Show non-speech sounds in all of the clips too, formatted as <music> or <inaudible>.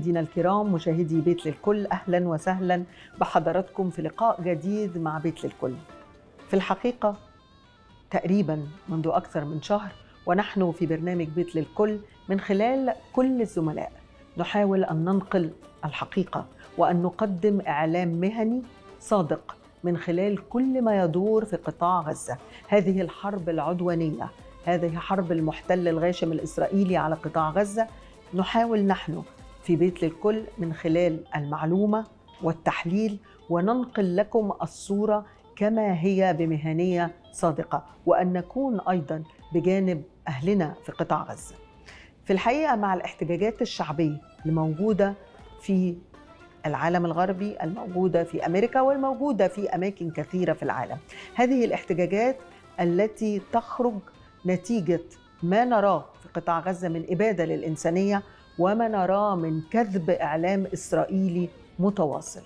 مشاهدينا الكرام مشاهدي بيت للكل اهلا وسهلا بحضراتكم في لقاء جديد مع بيت للكل. في الحقيقه تقريبا منذ اكثر من شهر ونحن في برنامج بيت للكل من خلال كل الزملاء نحاول ان ننقل الحقيقه وان نقدم اعلام مهني صادق من خلال كل ما يدور في قطاع غزه، هذه الحرب العدوانيه، هذه حرب المحتل الغاشم الاسرائيلي على قطاع غزه نحاول نحن في بيت للكل من خلال المعلومه والتحليل وننقل لكم الصوره كما هي بمهنيه صادقه وان نكون ايضا بجانب اهلنا في قطاع غزه. في الحقيقه مع الاحتجاجات الشعبيه الموجوده في العالم الغربي الموجوده في امريكا والموجوده في اماكن كثيره في العالم. هذه الاحتجاجات التي تخرج نتيجه ما نراه في قطاع غزه من اباده للانسانيه وما نراه من كذب اعلام اسرائيلي متواصل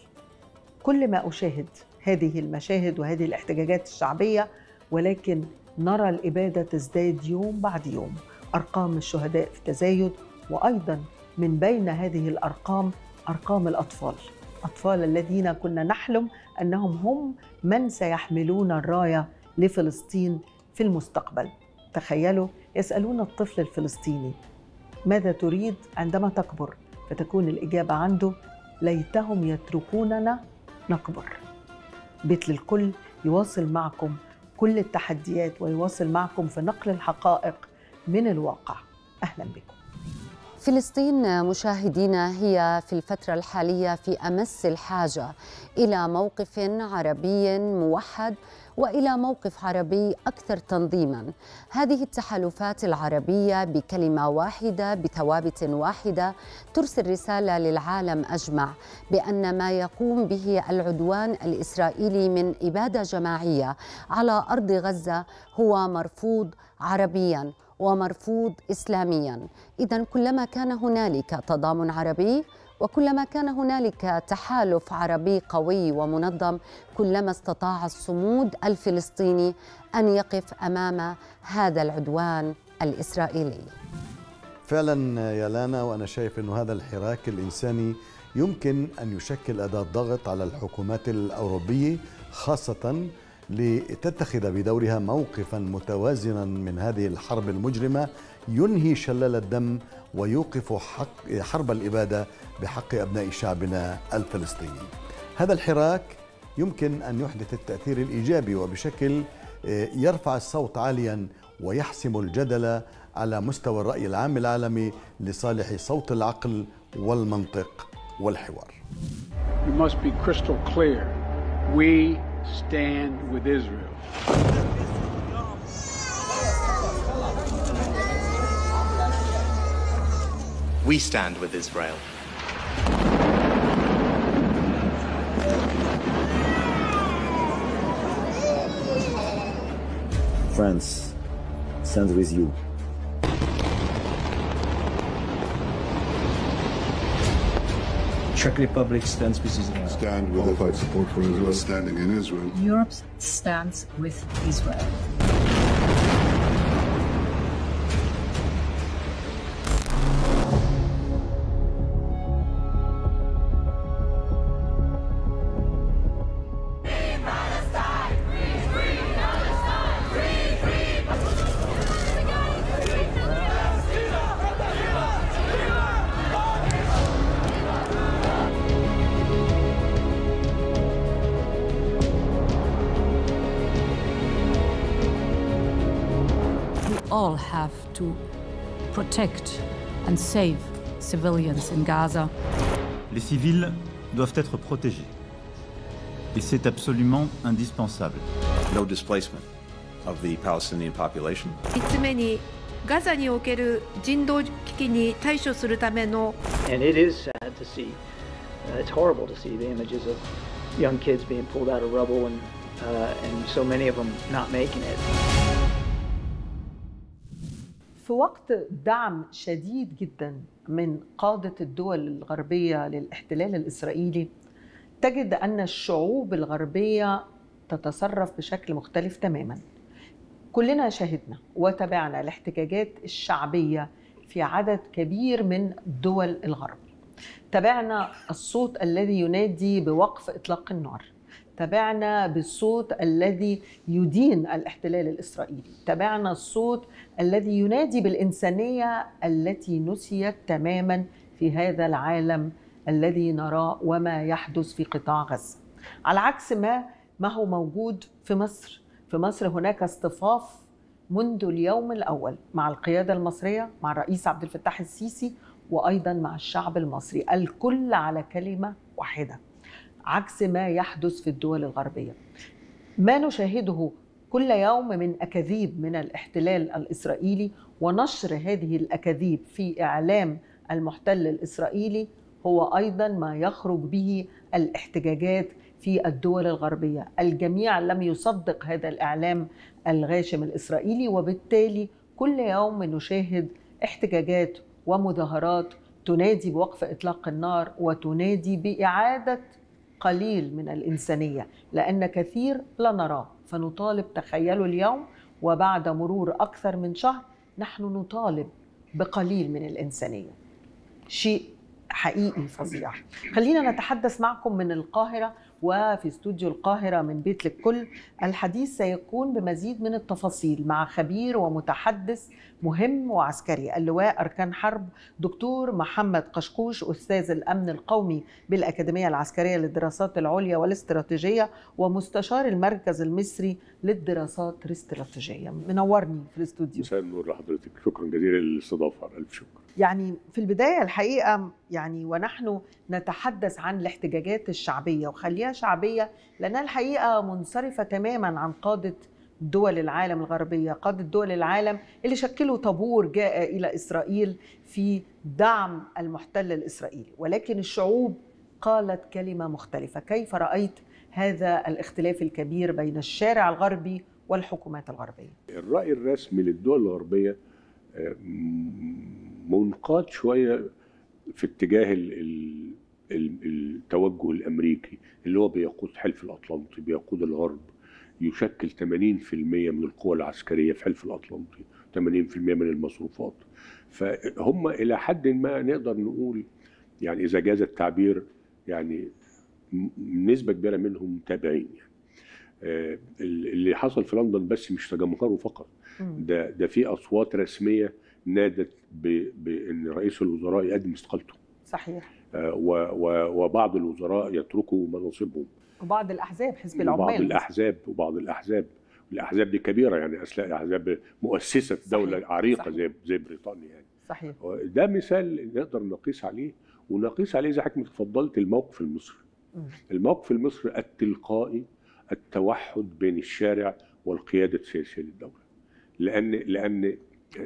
كل ما اشاهد هذه المشاهد وهذه الاحتجاجات الشعبيه ولكن نرى الاباده تزداد يوم بعد يوم ارقام الشهداء في تزايد وايضا من بين هذه الارقام ارقام الاطفال اطفال الذين كنا نحلم انهم هم من سيحملون الرايه لفلسطين في المستقبل تخيلوا يسالون الطفل الفلسطيني ماذا تريد عندما تكبر فتكون الإجابة عنده ليتهم يتركوننا نكبر بيت للكل يواصل معكم كل التحديات ويواصل معكم في نقل الحقائق من الواقع أهلا بكم فلسطين مشاهدينا هي في الفترة الحالية في أمس الحاجة إلى موقف عربي موحد والى موقف عربي اكثر تنظيما هذه التحالفات العربيه بكلمه واحده بثوابت واحده ترسل رساله للعالم اجمع بان ما يقوم به العدوان الاسرائيلي من اباده جماعيه على ارض غزه هو مرفوض عربيا ومرفوض اسلاميا اذا كلما كان هنالك تضامن عربي وكلما كان هنالك تحالف عربي قوي ومنظم كلما استطاع الصمود الفلسطيني ان يقف امام هذا العدوان الاسرائيلي. فعلا يا لانا وانا شايف انه هذا الحراك الانساني يمكن ان يشكل اداه ضغط على الحكومات الاوروبيه خاصه لتتخذ بدورها موقفا متوازنا من هذه الحرب المجرمه ينهي شلال الدم ويوقف حق حرب الإبادة بحق أبناء شعبنا الفلسطيني هذا الحراك يمكن أن يحدث التأثير الإيجابي وبشكل آه، يرفع الصوت عاليا ويحسم الجدل على مستوى الرأي العام العالمي لصالح صوت العقل والمنطق والحوار You must be crystal clear. We stand with Israel. We stand with Israel. France stands with you. Czech Republic stands with Israel. Stand with fight support for Israel. Standing in Israel. Europe stands with Israel. protect and save civilians in Gaza. Les civils doivent être protégés. Et c'est absolument indispensable. No displacement of the Palestinian population. 5つ目に、ガザにおける人道危機に対処するための And it is sad to see. Uh, it's horrible to see the images of young kids being pulled out of rubble and, uh, and so many of them not making it. في وقت دعم شديد جدا من قادة الدول الغربية للاحتلال الإسرائيلي تجد أن الشعوب الغربية تتصرف بشكل مختلف تماما كلنا شهدنا وتابعنا الاحتجاجات الشعبية في عدد كبير من دول الغرب تابعنا الصوت الذي ينادي بوقف إطلاق النار تبعنا بالصوت الذي يدين الاحتلال الاسرائيلي تبعنا الصوت الذي ينادي بالانسانيه التي نسيت تماما في هذا العالم الذي نراه وما يحدث في قطاع غزه على عكس ما ما هو موجود في مصر في مصر هناك اصطفاف منذ اليوم الاول مع القياده المصريه مع الرئيس عبد الفتاح السيسي وايضا مع الشعب المصري الكل على كلمه واحده عكس ما يحدث في الدول الغربيه ما نشاهده كل يوم من اكاذيب من الاحتلال الاسرائيلي ونشر هذه الاكاذيب في اعلام المحتل الاسرائيلي هو ايضا ما يخرج به الاحتجاجات في الدول الغربيه، الجميع لم يصدق هذا الاعلام الغاشم الاسرائيلي وبالتالي كل يوم نشاهد احتجاجات ومظاهرات تنادي بوقف اطلاق النار وتنادي باعاده قليل من الإنسانية لأن كثير لا نراه فنطالب تخيله اليوم وبعد مرور أكثر من شهر نحن نطالب بقليل من الإنسانية شيء حقيقي فظيع خلينا نتحدث معكم من القاهرة وفي استوديو القاهرة من بيت للكل الحديث سيكون بمزيد من التفاصيل مع خبير ومتحدث مهم وعسكري اللواء أركان حرب دكتور محمد قشقوش أستاذ الأمن القومي بالأكاديمية العسكرية للدراسات العليا والاستراتيجية ومستشار المركز المصري للدراسات الاستراتيجية منورني في الاستوديو مساء النور لحضرتك شكرا جزيلا للاستضافة ألف شكر يعني في البداية الحقيقة يعني ونحن نتحدث عن الاحتجاجات الشعبية وخليها شعبية لأنها الحقيقة منصرفة تماما عن قادة دول العالم الغربيه قادة دول العالم اللي شكلوا طابور جاء الى اسرائيل في دعم المحتل الاسرائيلي ولكن الشعوب قالت كلمه مختلفه كيف رايت هذا الاختلاف الكبير بين الشارع الغربي والحكومات الغربيه الراي الرسمي للدول الغربيه آه، منقاد شويه في اتجاه التوجه الامريكي اللي هو بيقود حلف الاطلنطي بيقود الغرب يشكل 80% من القوى العسكريه في حلف الاطلنطي 80% من المصروفات فهم الى حد ما نقدر نقول يعني اذا جاز التعبير يعني نسبه كبيره منهم متابعين يعني آه، اللي حصل في لندن بس مش تجمهره فقط ده ده في اصوات رسميه نادت بان رئيس الوزراء يقدم استقالته صحيح آه، وبعض الوزراء يتركوا مناصبهم وبعض الاحزاب حزب العمال وبعض الاحزاب وبعض الاحزاب الاحزاب دي كبيره يعني احزاب مؤسسه دولة صحيح. عريقه صحيح. زي زي بريطانيا يعني صحيح آه، ده مثال نقدر نقيس عليه ونقيس عليه زي حضرتك تفضلت الموقف المصري الموقف المصري التلقائي التوحد بين الشارع والقياده السياسيه للدوله لان لان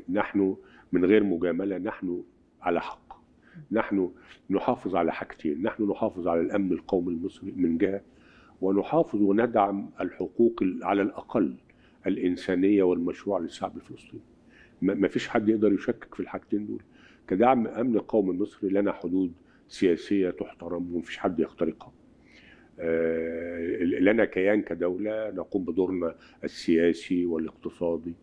نحن من غير مجامله نحن على حق نحن نحافظ على حاجتين نحن نحافظ على الامن القومي المصري من جهه ونحافظ وندعم الحقوق على الأقل الإنسانية والمشروع للشعب الفلسطيني ما فيش حد يقدر يشكك في الحاجتين دول كدعم أمن قومي مصري لنا حدود سياسية تحترم ومفيش حد يخترقها آه، لنا كيان كدولة نقوم بدورنا السياسي والاقتصادي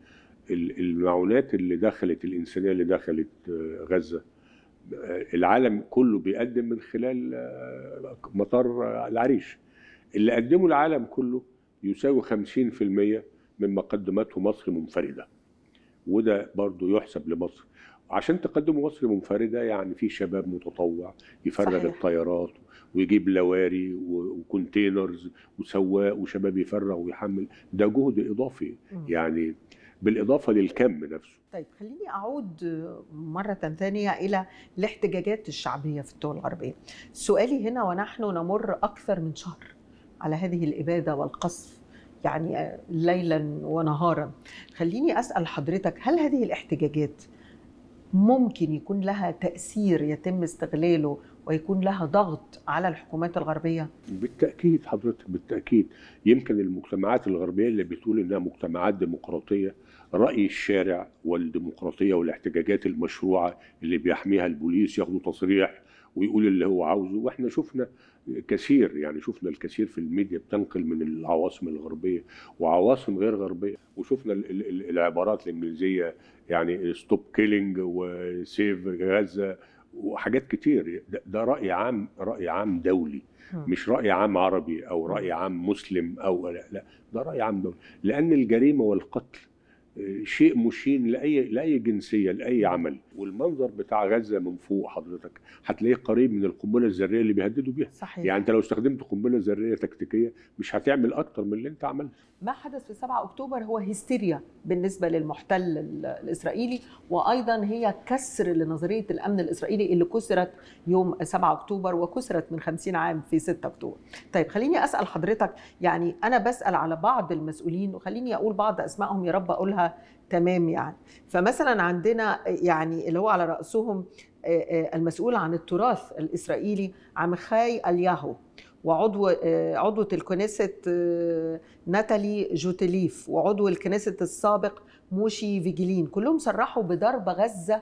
المعونات اللي دخلت الإنسانية اللي دخلت آه، غزة آه، العالم كله بيقدم من خلال مطار العريش اللي قدمه العالم كله يساوي 50% مما قدمته مصر منفردة وده برضه يحسب لمصر عشان تقدم مصر منفردة يعني في شباب متطوع يفرغ صحيح. الطيارات ويجيب لواري وكونتينرز وسواق وشباب يفرغ ويحمل ده جهد إضافي م. يعني بالإضافة للكم نفسه طيب خليني أعود مرة ثانية إلى الاحتجاجات الشعبية في الدول العربية سؤالي هنا ونحن نمر أكثر من شهر على هذه الإبادة والقصف يعني ليلا ونهارا خليني أسأل حضرتك هل هذه الاحتجاجات ممكن يكون لها تأثير يتم استغلاله ويكون لها ضغط على الحكومات الغربية؟ بالتأكيد حضرتك بالتأكيد يمكن المجتمعات الغربية اللي بتقول إنها مجتمعات ديمقراطية رأي الشارع والديمقراطية والاحتجاجات المشروعة اللي بيحميها البوليس ياخدوا تصريح ويقول اللي هو عاوزه واحنا شفنا كثير يعني شفنا الكثير في الميديا بتنقل من العواصم الغربيه وعواصم غير غربيه وشفنا العبارات الانجليزيه يعني ستوب كيلينج وسيف غزه وحاجات كتير ده راي عام راي عام دولي مش راي عام عربي او راي عام مسلم او لا لا ده راي عام دولي لان الجريمه والقتل شيء مشين لاي لاي جنسيه لاي عمل والمنظر بتاع غزه من فوق حضرتك هتلاقيه قريب من القنبله الذريه اللي بيهددوا بيها صحيح. يعني انت لو استخدمت قنبله ذريه تكتيكيه مش هتعمل اكتر من اللي انت عملته ما حدث في 7 اكتوبر هو هيستيريا بالنسبه للمحتل الاسرائيلي وايضا هي كسر لنظريه الامن الاسرائيلي اللي كسرت يوم 7 اكتوبر وكسرت من 50 عام في 6 اكتوبر طيب خليني اسال حضرتك يعني انا بسال على بعض المسؤولين وخليني اقول بعض اسمائهم يا رب اقولها تمام يعني فمثلا عندنا يعني اللي هو على رأسهم المسؤول عن التراث الإسرائيلي عمخاي الياهو وعضو عضوة الكنيسة ناتالي جوتليف وعضو الكنيسة السابق موشي فيجلين كلهم صرحوا بضرب غزة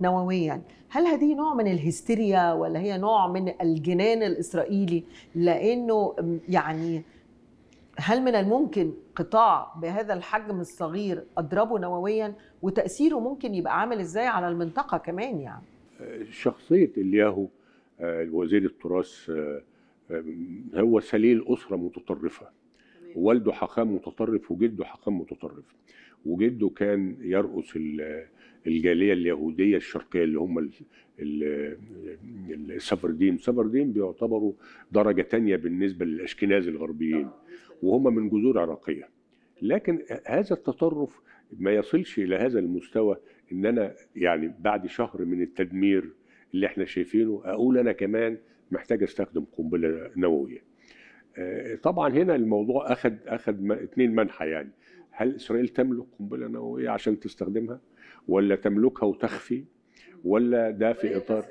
نوويا هل هذه نوع من الهستيريا ولا هي نوع من الجنان الإسرائيلي لأنه يعني هل من الممكن قطاع بهذا الحجم الصغير اضربه نوويا وتاثيره ممكن يبقى عامل ازاي على المنطقه كمان يعني شخصيه الياهو آه، وزير التراث آه، آه، هو سليل اسره متطرفه والده حاخام متطرف وجده حاخام متطرف وجده كان يرقص الجاليه اليهوديه الشرقيه اللي هم السفرديم سفرديم بيعتبروا درجه تانية بالنسبه للاشكناز الغربيين نعم. وهم من جذور عراقية لكن هذا التطرف ما يصلش إلى هذا المستوى إن أنا يعني بعد شهر من التدمير اللي احنا شايفينه أقول أنا كمان محتاج أستخدم قنبلة نووية آه، طبعا هنا الموضوع أخذ أخذ اثنين منحى يعني هل إسرائيل تملك قنبلة نووية عشان تستخدمها ولا تملكها وتخفي ولا ده في إطار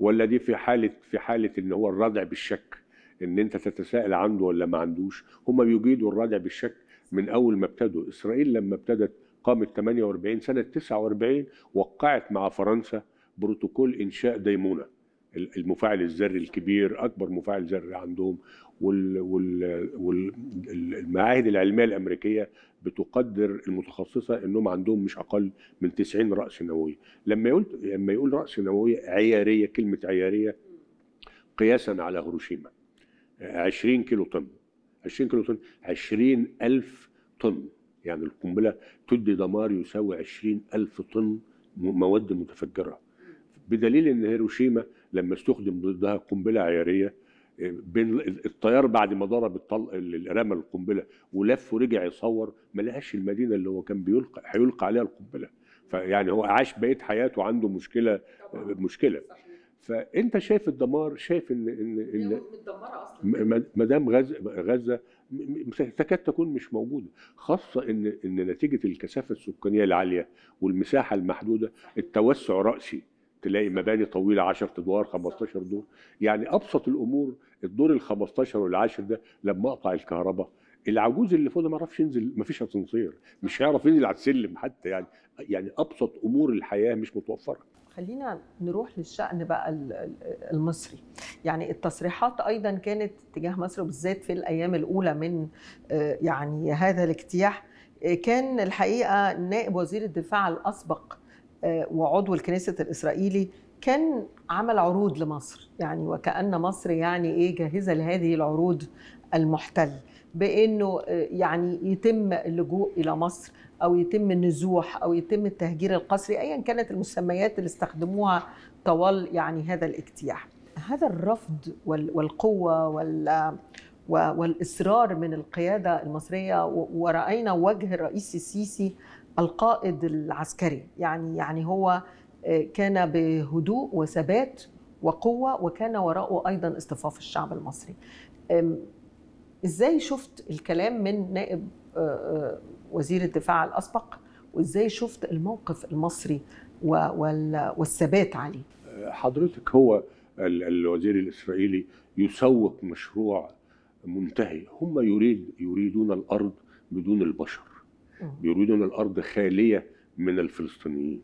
ولا دي في حالة في حالة إن هو الردع بالشك ان انت تتساءل عنده ولا ما عندوش هم بيجيدوا الردع بالشك من اول ما ابتدوا اسرائيل لما ابتدت قامت 48 سنه 49 وقعت مع فرنسا بروتوكول انشاء ديمونه المفاعل الذري الكبير اكبر مفاعل ذري عندهم والمعاهد العلميه الامريكيه بتقدر المتخصصه انهم عندهم مش اقل من 90 راس نووي لما يقول لما يقول راس نوويه عياريه كلمه عياريه قياسا على هيروشيما 20 كيلو طن 20 كيلو طن 20 ألف طن يعني القنبلة تدي دمار يساوي 20 ألف طن مواد متفجرة بدليل أن هيروشيما لما استخدم ضدها قنبلة عيارية آه، بين الطيار بعد ما ضرب الطلق رمى القنبله ولف ورجع يصور ما لقاش المدينه اللي هو كان بيلقى هيلقى عليها القنبله فيعني هو عاش بقيه حياته عنده مشكله آه، مشكله فانت شايف الدمار شايف ان ان متدمره اصلا دام غزه غزه تكاد تكون مش موجوده خاصه ان ان نتيجه الكثافه السكانيه العاليه والمساحه المحدوده التوسع راسي تلاقي مباني طويله 10 ادوار 15 دور يعني ابسط الامور الدور ال 15 والعاشر ده لما اقطع الكهرباء العجوز اللي فوق ده ما يعرفش ينزل ما فيش اسانسير مش هيعرف ينزل على السلم حتى يعني يعني ابسط امور الحياه مش متوفره خلينا نروح للشأن بقى المصري يعني التصريحات أيضا كانت تجاه مصر بالذات في الأيام الأولى من آه، يعني هذا الاجتياح آه، كان الحقيقة نائب وزير الدفاع الأسبق آه، وعضو الكنيسة الإسرائيلي كان عمل عروض لمصر يعني وكأن مصر يعني إيه جاهزة لهذه العروض المحتل بانه يعني يتم اللجوء الى مصر او يتم النزوح او يتم التهجير القسري ايا كانت المسميات اللي استخدموها طوال يعني هذا الاجتياح هذا الرفض والقوه وال والاصرار من القياده المصريه وراينا وجه الرئيس السيسي القائد العسكري يعني يعني هو آه، كان بهدوء وثبات وقوه وكان وراءه ايضا اصطفاف الشعب المصري ازاي شفت الكلام من نائب وزير الدفاع الاسبق وازاي شفت الموقف المصري والثبات عليه حضرتك هو الوزير الاسرائيلي يسوق مشروع منتهي هم يريد يريدون الارض بدون البشر يريدون الارض خاليه من الفلسطينيين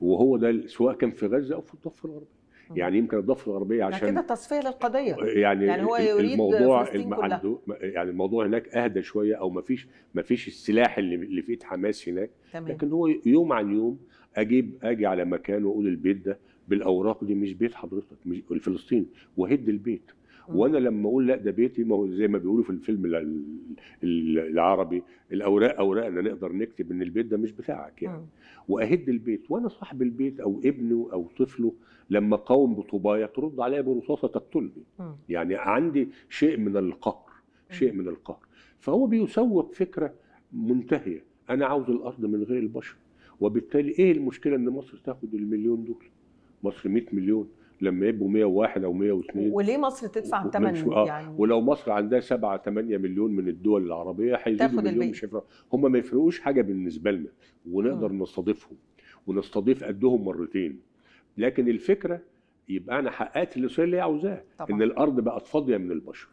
وهو ده سواء كان في غزه او في الضفه الغربيه يعني يمكن الضفه الغربيه يعني عشان يعني كده تصفيه للقضيه يعني, يعني هو يريد الموضوع كلها. عنده يعني الموضوع هناك اهدى شويه او ما فيش ما فيش السلاح اللي, اللي في ايد حماس هناك تمام. لكن هو يوم عن يوم اجيب اجي على مكان واقول البيت ده بالاوراق دي مش بيت حضرتك مش الفلسطين وهد البيت وانا لما اقول لا ده بيتي ما هو زي ما بيقولوا في الفيلم العربي الاوراق اوراقنا نقدر نكتب ان البيت ده مش بتاعك يعني واهد البيت وانا صاحب البيت او ابنه او طفله لما قاوم بطوبايه ترد عليا برصاصه تقتلني يعني عندي شيء من القهر شيء من القهر فهو بيسوق فكره منتهيه انا عاوز الارض من غير البشر وبالتالي ايه المشكله ان مصر تاخد المليون دول مصر 100 مليون لما يبقوا 101 او 102 وليه مصر تدفع الثمن آه. يعني ولو مصر عندها 7 8 مليون من الدول العربيه هيزيدوا مليون مش هيفرق هم ما يفرقوش حاجه بالنسبه لنا ونقدر م. نستضيفهم ونستضيف قدهم مرتين لكن الفكره يبقى انا حققت اللي اسرائيل هي عاوزاه ان الارض بقت فاضيه من البشر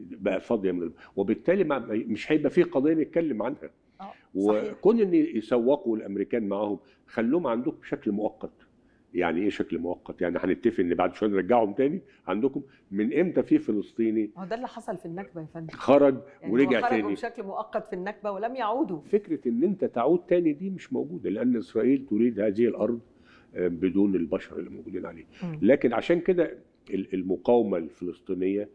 بقت فاضيه من البشر. وبالتالي مش هيبقى في قضيه نتكلم عنها آه، صحيح. وكون ان يسوقوا الامريكان معاهم خلوهم عندكم بشكل مؤقت يعني ايه شكل مؤقت يعني هنتفق ان بعد شويه نرجعهم تاني عندكم من امتى في فلسطيني هو ده اللي حصل في النكبه يا فندم خرج يعني ورجع هو تاني بشكل مؤقت في النكبه ولم يعودوا فكره ان انت تعود تاني دي مش موجوده لان اسرائيل تريد هذه الارض آه، بدون البشر اللي موجودين عليه لكن عشان كده المقاومه الفلسطينيه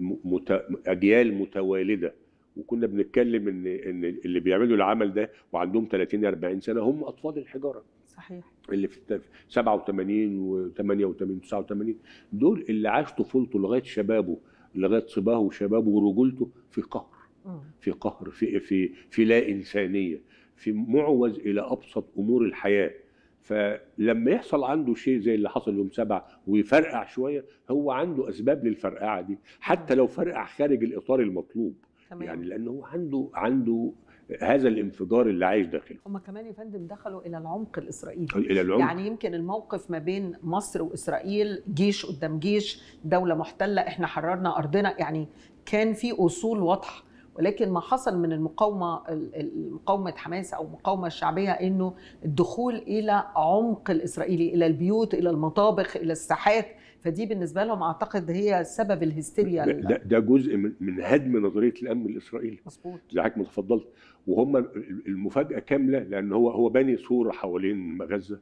مت... اجيال متوالده وكنا بنتكلم ان ان اللي بيعملوا العمل ده وعندهم 30 40 سنه هم اطفال الحجاره صحيح اللي في 87 و88 89 دول اللي عاش طفولته لغايه شبابه لغايه صباه وشبابه ورجولته في قهر في قهر في في في لا انسانيه في معوز الى ابسط امور الحياه فلما يحصل عنده شيء زي اللي حصل يوم سبعة ويفرقع شوية هو عنده أسباب للفرقعة دي حتى لو فرقع خارج الإطار المطلوب تمام. يعني لأنه عنده عنده هذا الانفجار اللي عايش داخله هم كمان يا فندم دخلوا الى العمق الاسرائيلي الى العمق. يعني يمكن الموقف ما بين مصر واسرائيل جيش قدام جيش دوله محتله احنا حررنا ارضنا يعني كان في اصول واضحه ولكن ما حصل من المقاومه مقاومه حماس او المقاومه الشعبيه انه الدخول الى عمق الاسرائيلي الى البيوت الى المطابخ الى الساحات فدي بالنسبه لهم اعتقد هي سبب الهستيريا ده, ده جزء من هدم نظريه الامن الاسرائيلي مظبوط زي حضرتك ما تفضلت وهم المفاجاه كامله لان هو هو باني سور حوالين غزه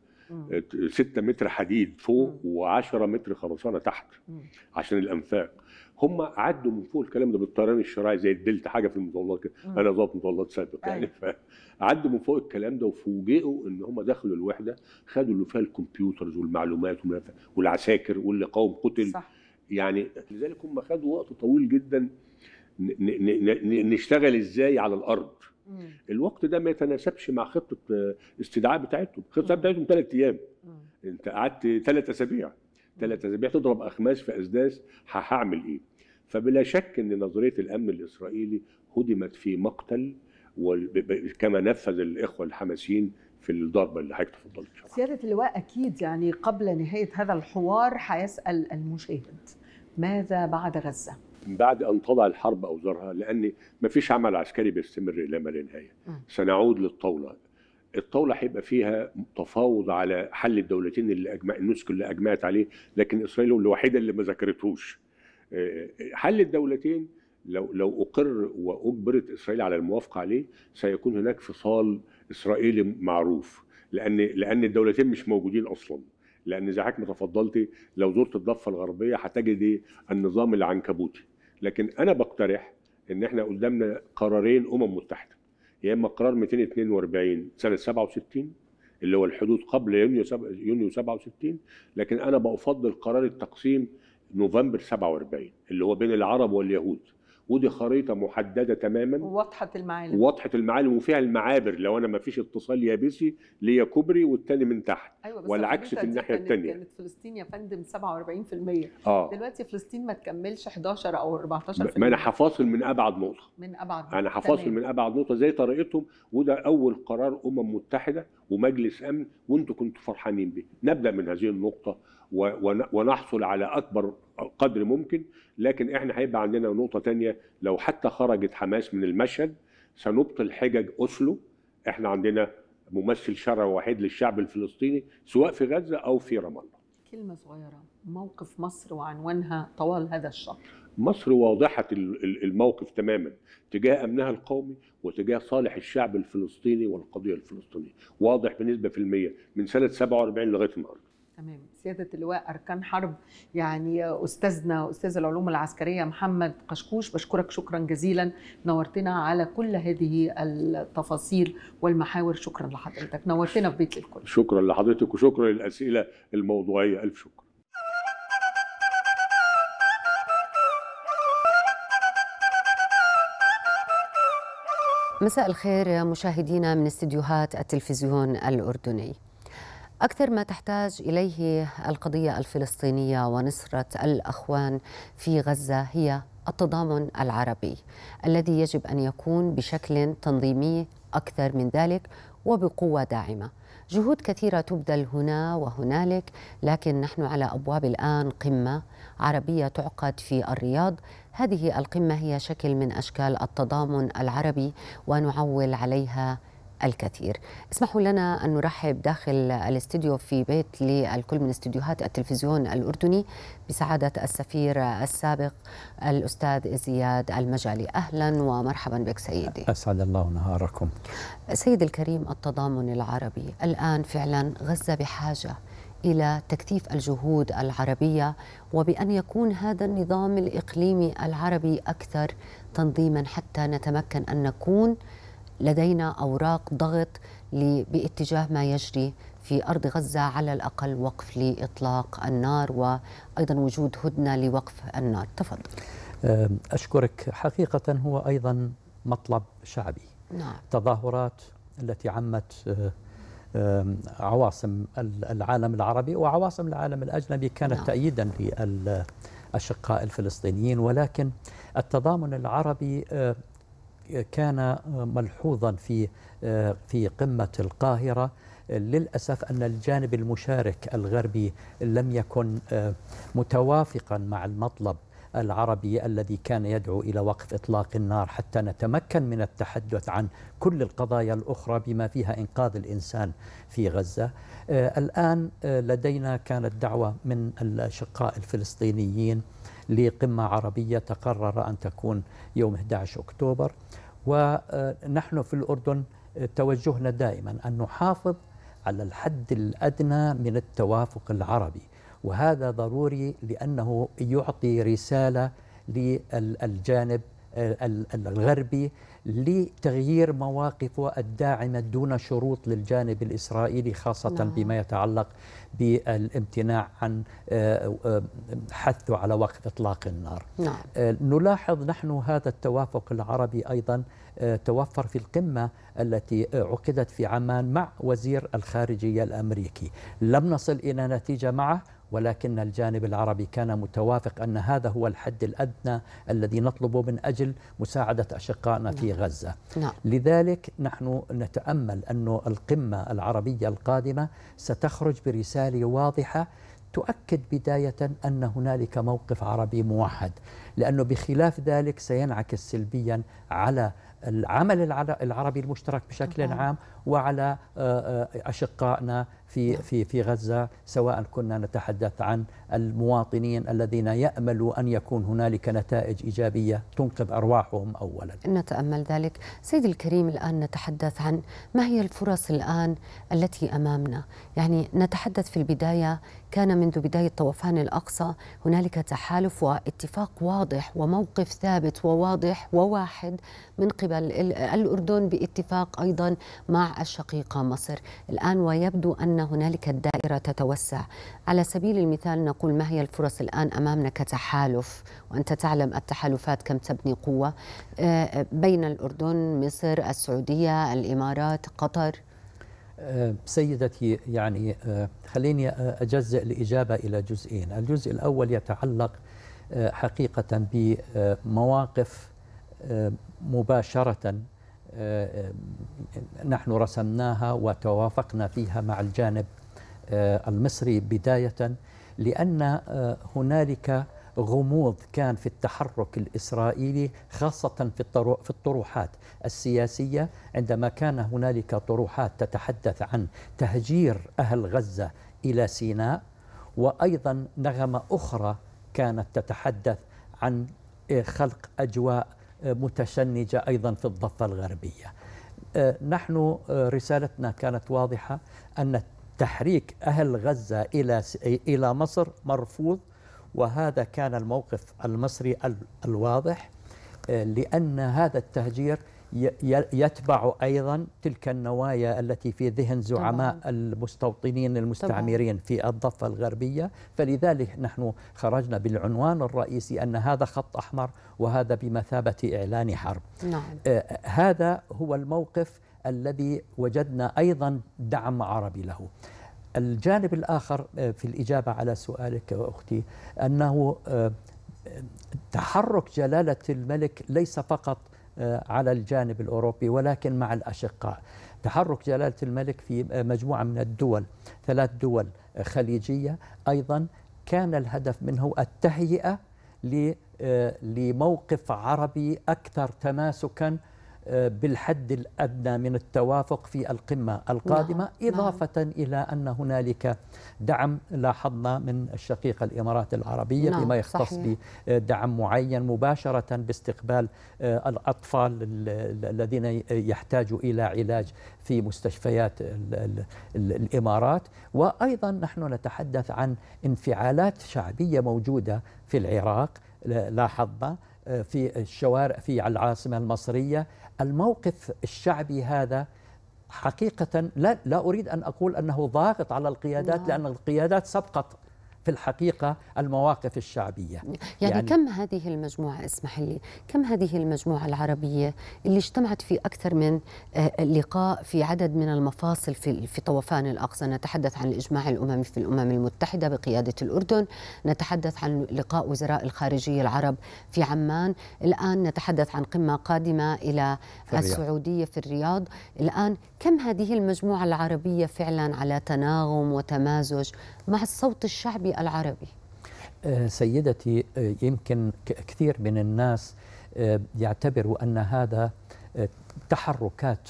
6 آه، متر حديد فوق و10 متر خرسانه تحت عشان الانفاق هم عدوا من فوق الكلام ده بالطيران الشراعي زي الدلتا حاجه في المظلات كده انا ضابط مظلات سابق يعني أيوة. فعدوا من فوق الكلام ده وفوجئوا ان هم دخلوا الوحده خدوا اللي فيها الكمبيوترز والمعلومات والعساكر واللي قاوم قتل صح. يعني لذلك هم خدوا وقت طويل جدا نشتغل ازاي على الارض مم. الوقت ده ما يتناسبش مع خطه آه، استدعاء بتاعتهم، استدعاء بتاعتهم ثلاث ايام مم. انت قعدت ثلاث اسابيع ثلاث اسابيع تضرب اخماس في اسداس هعمل ايه؟ فبلا شك ان نظريه الامن الاسرائيلي هدمت في مقتل كما نفذ الاخوه الحماسيين في الضربه اللي حضرتك اتفضلت سياده اللواء اكيد يعني قبل نهايه هذا الحوار هيسال المشاهد ماذا بعد غزه؟ بعد ان تضع الحرب اوزارها لان ما فيش عمل عسكري بيستمر الى ما لا نهايه سنعود للطاوله الطاوله هيبقى فيها تفاوض على حل الدولتين اللي أجمع النسك اللي اجمعت عليه لكن اسرائيل الوحيده اللي ما ذكرتهوش آه، حل الدولتين لو لو اقر واجبرت اسرائيل على الموافقه عليه سيكون هناك فصال اسرائيلي معروف لان لان الدولتين مش موجودين اصلا لان زي حضرتك ما تفضلتي لو زرت الضفه الغربيه هتجدي إيه؟ النظام العنكبوتي لكن انا بقترح ان احنا قدامنا قرارين امم متحده يا اما قرار 242 سنه 67 اللي هو الحدود قبل يونيو يونيو 67 لكن انا بفضل قرار التقسيم نوفمبر 47 اللي هو بين العرب واليهود ودي خريطه محدده تماما واضحه المعالم واضحه المعالم وفيها المعابر لو انا ما فيش اتصال يابسي ليا كوبري والتاني من تحت أيوة والعكس في الناحيه الثانيه كانت فلسطين يا فندم 47% آه. دلوقتي فلسطين ما تكملش 11 او 14% ما انا هفاصل من ابعد نقطه من ابعد نقطه انا هفاصل من ابعد نقطه زي طريقتهم وده اول قرار امم متحده ومجلس امن وانتم كنتوا فرحانين بيه نبدا من هذه النقطه ونحصل على اكبر قدر ممكن لكن احنا هيبقى عندنا نقطه تانية لو حتى خرجت حماس من المشهد سنبطل حجج اسلو احنا عندنا ممثل شرعي وحيد للشعب الفلسطيني سواء في غزه او في رام الله كلمه صغيره موقف مصر وعنوانها طوال هذا الشهر مصر واضحة الموقف تماما تجاه أمنها القومي وتجاه صالح الشعب الفلسطيني والقضية الفلسطينية واضح بنسبة في المية من سنة 47 لغاية النهاردة تمام سيادة اللواء أركان حرب يعني أستاذنا أستاذ العلوم العسكرية محمد قشقوش بشكرك شكرا جزيلا نورتنا على كل هذه التفاصيل والمحاور شكرا لحضرتك نورتنا في بيت الكل شكرا لحضرتك وشكرا للأسئلة الموضوعية ألف شكر مساء الخير مشاهدينا من استديوهات التلفزيون الأردني أكثر ما تحتاج إليه القضية الفلسطينية ونصرة الأخوان في غزة هي التضامن العربي الذي يجب أن يكون بشكل تنظيمي أكثر من ذلك وبقوة داعمة جهود كثيرة تبذل هنا وهنالك لكن نحن على أبواب الآن قمة عربية تعقد في الرياض هذه القمة هي شكل من أشكال التضامن العربي ونعول عليها الكثير اسمحوا لنا أن نرحب داخل الاستديو في بيت للكل من استديوهات التلفزيون الأردني بسعادة السفير السابق الأستاذ زياد المجالي أهلا ومرحبا بك سيدي أسعد الله نهاركم سيد الكريم التضامن العربي الآن فعلا غزة بحاجة الى تكثيف الجهود العربيه وبان يكون هذا النظام الاقليمي العربي اكثر تنظيما حتى نتمكن ان نكون لدينا أوراق ضغط باتجاه ما يجري في أرض غزة على الأقل وقف لإطلاق النار وأيضا وجود هدنة لوقف النار تفضل أشكرك حقيقة هو أيضا مطلب شعبي نعم. تظاهرات التي عمت عواصم العالم العربي وعواصم العالم الأجنبي كانت نعم. تأييدا للأشقاء الفلسطينيين ولكن التضامن العربي كان ملحوظا في في قمة القاهرة للأسف أن الجانب المشارك الغربي لم يكن متوافقا مع المطلب العربي الذي كان يدعو الى وقف اطلاق النار حتى نتمكن من التحدث عن كل القضايا الاخرى بما فيها انقاذ الانسان في غزه. الان لدينا كانت دعوه من الاشقاء الفلسطينيين لقمة عربية تقرر أن تكون يوم 11 أكتوبر ونحن في الأردن توجهنا دائما أن نحافظ على الحد الأدنى من التوافق العربي وهذا ضروري لأنه يعطي رسالة للجانب الغربي لتغيير مواقفه الداعمة دون شروط للجانب الإسرائيلي خاصة نعم. بما يتعلق بالامتناع عن آه، آه، حثه على وقف إطلاق النار نعم. آه، نلاحظ نحن هذا التوافق العربي أيضا توفر في القمة التي عقدت في عمان مع وزير الخارجية الأمريكي لم نصل إلى نتيجة معه ولكن الجانب العربي كان متوافق أن هذا هو الحد الأدنى الذي نطلبه من أجل مساعدة أشقائنا في نعم. غزة نعم. لذلك نحن نتأمل أن القمة العربية القادمة ستخرج برسالة واضحة تؤكد بداية أن هنالك موقف عربي موحد لأنه بخلاف ذلك سينعكس سلبيا على العمل العربي المشترك بشكل عام وعلى آه، آه، أشقائنا في نعم. في في غزه سواء كنا نتحدث عن المواطنين الذين ياملوا ان يكون هنالك نتائج ايجابيه تنقذ ارواحهم اولا. نتامل ذلك، سيدي الكريم الان نتحدث عن ما هي الفرص الان التي امامنا، يعني نتحدث في البدايه كان منذ بدايه طوفان الاقصى هنالك تحالف واتفاق واضح وموقف ثابت وواضح وواحد من قبل الاردن باتفاق ايضا مع الشقيقه مصر، الان ويبدو ان أن هنالك الدائرة تتوسع على سبيل المثال نقول ما هي الفرص الآن أمامنا كتحالف وأنت تعلم التحالفات كم تبني قوة آه، بين الأردن مصر السعودية الإمارات قطر آه، سيدتي يعني آه، خليني أجزئ الإجابة إلى جزئين الجزء الأول يتعلق حقيقة بمواقف مباشرة آه، آه، نحن رسمناها وتوافقنا فيها مع الجانب آه، المصري بداية لأن هنالك غموض كان في التحرك الإسرائيلي خاصة في في الطروحات السياسية عندما كان هنالك طروحات تتحدث عن تهجير أهل غزة إلى سيناء وأيضا نغمة أخرى كانت تتحدث عن خلق أجواء متشنجة أيضا في الضفة الغربية آه، نحن آه، رسالتنا كانت واضحة أن تحريك أهل غزة إلى إلى مصر مرفوض وهذا كان الموقف المصري الواضح آه، لأن هذا التهجير يتبع أيضا تلك النوايا التي في ذهن زعماء طبعا. المستوطنين المستعمرين طبعا. في الضفة الغربية فلذلك نحن خرجنا بالعنوان الرئيسي أن هذا خط أحمر وهذا بمثابة إعلان حرب نعم. آه هذا هو الموقف الذي وجدنا أيضا دعم عربي له الجانب الآخر آه، في الإجابة على سؤالك أختي أنه آه، تحرك جلالة الملك ليس فقط آه، على الجانب الأوروبي ولكن مع الأشقاء تحرك جلالة الملك في آه، مجموعة من الدول ثلاث دول خليجية أيضا كان الهدف منه التهيئة آه، لموقف عربي أكثر تماسكاً بالحد الادنى من التوافق في القمه القادمه نعم. نعم. اضافه نعم. الى ان هنالك دعم لاحظنا من الشقيقه الامارات العربيه نعم. بما يختص صحيح. بدعم معين مباشره باستقبال آه، الاطفال الذين يحتاجوا الى علاج في مستشفيات الامارات وايضا نحن نتحدث عن انفعالات شعبيه موجوده في العراق لاحظنا آه، في الشوارع في العاصمه المصريه الموقف الشعبي هذا حقيقة لا, لا أريد أن أقول أنه ضاغط على القيادات نعم. لأن القيادات سبقت في الحقيقة المواقف الشعبية يعني, يعني كم هذه المجموعة اسمح لي كم هذه المجموعة العربية اللي اجتمعت في أكثر من آه، لقاء في عدد من المفاصل في, في طوفان الأقصى نتحدث عن الإجماع الأممي في الأمم المتحدة بقيادة الأردن نتحدث عن لقاء وزراء الخارجية العرب في عمان الآن نتحدث عن قمة قادمة إلى في السعودية في الرياض الآن كم هذه المجموعة العربية فعلا على تناغم وتمازج مع الصوت الشعبي العربي آه، سيدتي آه، يمكن كثير من الناس آه، يعتبروا أن هذا تحركات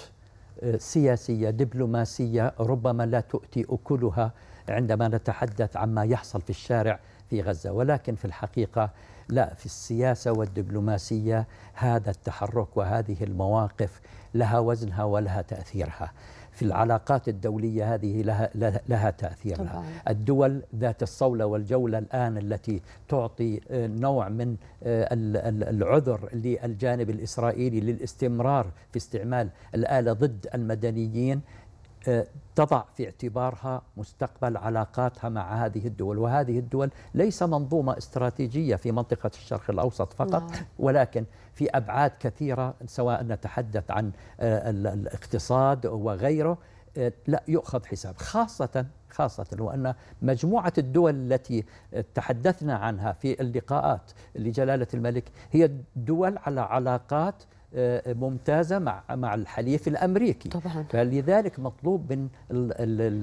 سياسية دبلوماسية ربما لا تؤتي أكلها عندما نتحدث عما يحصل في الشارع في غزة ولكن في الحقيقة لا في السياسة والدبلوماسية هذا التحرك وهذه المواقف لها وزنها ولها تأثيرها في العلاقات الدولية هذه لها, لها تأثير الدول ذات الصولة والجولة الآن التي تعطي آه، نوع من آه، العذر للجانب الإسرائيلي للاستمرار في استعمال الآلة ضد المدنيين آه، تضع في اعتبارها مستقبل علاقاتها مع هذه الدول وهذه الدول ليس منظومة استراتيجية في منطقة الشرق الأوسط فقط ولكن في أبعاد كثيرة سواء نتحدث عن آه، الاقتصاد وغيره آه، لا يؤخذ حساب خاصة خاصة وأن مجموعة الدول التي تحدثنا عنها في اللقاءات لجلالة الملك هي دول على علاقات آه، ممتازه مع مع الحليف الامريكي طبعا فلذلك مطلوب من